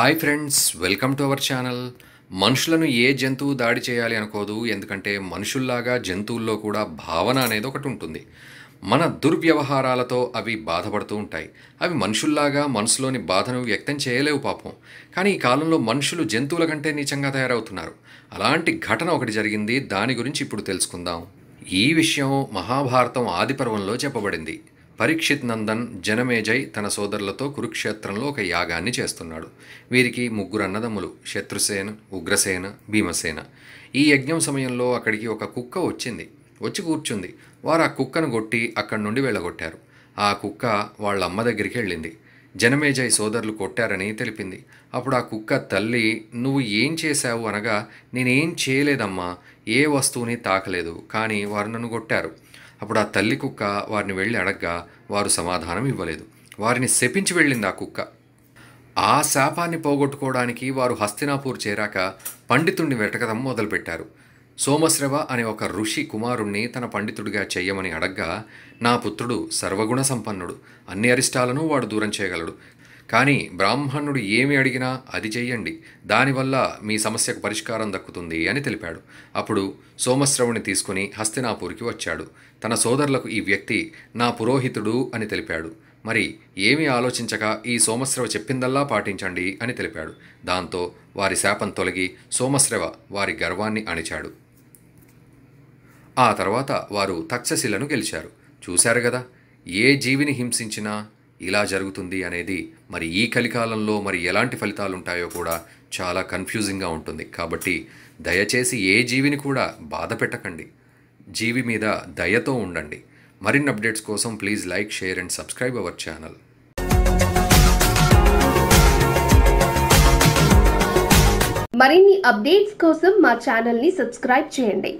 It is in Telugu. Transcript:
hi friends welcome to our channel మనుషులను ఏ జంతువు దాడి చేయాలి అనుకోదు ఎందుకంటే మనుషుల్లాగా జంతువుల్లో కూడా భావన అనేది ఒకటి ఉంటుంది మన దుర్వ్యవహారాలతో అవి బాధపడుతూ ఉంటాయి అవి మనుషుల్లాగా మనసులోని బాధను వ్యక్తం చేయలేవు పాపం కానీ ఈ కాలంలో మనుషులు జంతువుల కంటే నిజంగా తయారవుతున్నారు అలాంటి ఘటన ఒకటి జరిగింది దాని గురించి ఇప్పుడు తెలుసుకుందాం ఈ విషయం మహాభారతం ఆదిపర్వంలో చెప్పబడింది పరీక్షిత్ నందన్ జనమేజయ్ తన సోదరులతో కురుక్షేత్రంలో ఒక యాగాన్ని చేస్తున్నాడు వీరికి ముగ్గురు అన్నదమ్ములు శత్రుసేన ఉగ్రసేన భీమసేన ఈ యజ్ఞం సమయంలో అక్కడికి ఒక కుక్క వచ్చింది వచ్చి కూర్చుంది వారు ఆ కుక్కను కొట్టి అక్కడి నుండి వెళ్ళగొట్టారు ఆ కుక్క వాళ్ళ అమ్మ దగ్గరికి వెళ్ళింది జనమేజయ్ సోదరులు కొట్టారని తెలిపింది అప్పుడు ఆ కుక్క తల్లి నువ్వు ఏం చేశావు అనగా నేనేం చేయలేదమ్మా ఏ వస్తువుని తాకలేదు కానీ వారు నన్ను కొట్టారు అప్పుడు ఆ తల్లి కుక్క వారిని వెళ్ళి అడగ్గా వారు సమాధానం ఇవ్వలేదు వారిని శపించి వెళ్ళింది ఆ కుక్క ఆ శాపాన్ని పోగొట్టుకోవడానికి వారు హస్తినాపూర్ చేరాక పండితుణ్ణి వెటకదం మొదలుపెట్టారు సోమశ్రవ అనే ఒక ఋషి కుమారుణ్ణి తన పండితుడిగా చెయ్యమని అడగ్గా నా పుత్రుడు సర్వగుణ సంపన్నుడు అన్ని అరిష్టాలను వాడు దూరం చేయగలడు కానీ బ్రాహ్మణుడు ఏమి అడిగినా అది చెయ్యండి దానివల్ల మీ సమస్యకు పరిష్కారం దక్కుతుంది అని తెలిపాడు అప్పుడు సోమశ్రవుని తీసుకుని హస్తినాపూర్కి వచ్చాడు తన సోదరులకు ఈ వ్యక్తి నా పురోహితుడు అని తెలిపాడు మరి ఏమీ ఆలోచించక ఈ సోమశ్రవ చెప్పిందల్లా పాటించండి అని తెలిపాడు దాంతో వారి శాపం తొలగి సోమశ్రవ వారి గర్వాన్ని అణిచాడు ఆ తర్వాత వారు తక్షశిలను గెలిచారు చూశారు కదా ఏ జీవిని హింసించినా ఇలా జరుగుతుంది అనేది మరి ఈ కలికాలంలో మరి ఎలాంటి ఫలితాలు ఉంటాయో కూడా చాలా కన్ఫ్యూజింగ్గా ఉంటుంది కాబట్టి దయచేసి ఏ జీవిని కూడా బాధ పెట్టకండి జీవి మీద దయతో ఉండండి మరిన్ని అప్డేట్స్ కోసం please like share and subscribe our channel మరిన్ని అప్డేట్స్ కోసం మా ఛానల్ని సబ్స్క్రైబ్ చేయండి